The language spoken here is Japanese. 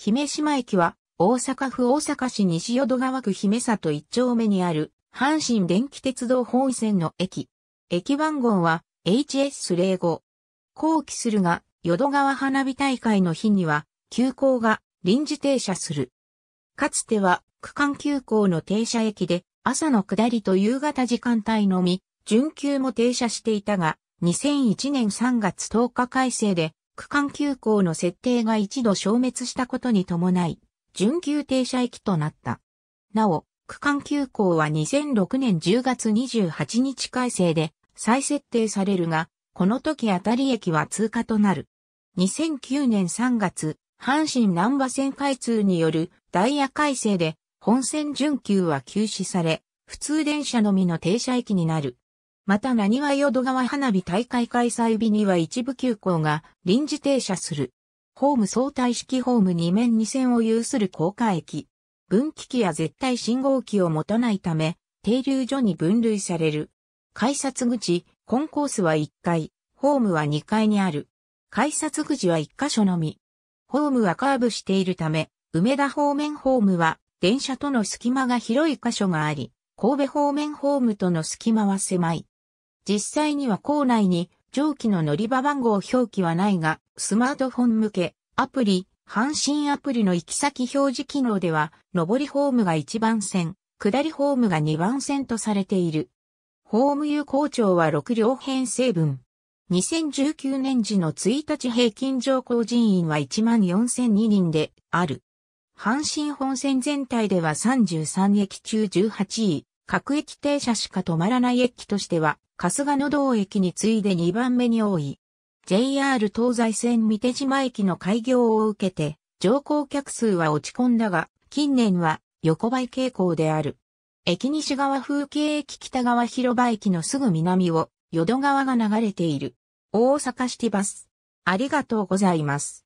姫島駅は、大阪府大阪市西淀川区姫里一丁目にある、阪神電気鉄道本線の駅。駅番号は、HS05。後期するが、淀川花火大会の日には、急行が臨時停車する。かつては、区間急行の停車駅で、朝の下りと夕方時間帯のみ、準急も停車していたが、2001年3月10日改正で、区間急行の設定が一度消滅したことに伴い、準急停車駅となった。なお、区間急行は2006年10月28日改正で再設定されるが、この時あたり駅は通過となる。2009年3月、阪神南波線開通によるダイヤ改正で、本線準急は休止され、普通電車のみの停車駅になる。また何は淀川花火大会開催日には一部急行が臨時停車する。ホーム相対式ホーム2面2線を有する高架駅。分岐器や絶対信号機を持たないため、停留所に分類される。改札口、コンコースは1階、ホームは2階にある。改札口は1箇所のみ。ホームはカーブしているため、梅田方面ホームは電車との隙間が広い箇所があり、神戸方面ホームとの隙間は狭い。実際には校内に上記の乗り場番号表記はないが、スマートフォン向け、アプリ、阪神アプリの行き先表示機能では、上りホームが1番線、下りホームが2番線とされている。ホーム有効庁は6両編成分。2019年時の1日平均乗降人員は14,002人である。阪神本線全体では33駅中18位。各駅停車しか止まらない駅としては、春日野道駅に次いで2番目に多い。JR 東西線三手島駅の開業を受けて、乗降客数は落ち込んだが、近年は横ばい傾向である。駅西側風景駅北側広場駅のすぐ南を、淀川が流れている。大阪シティバス。ありがとうございます。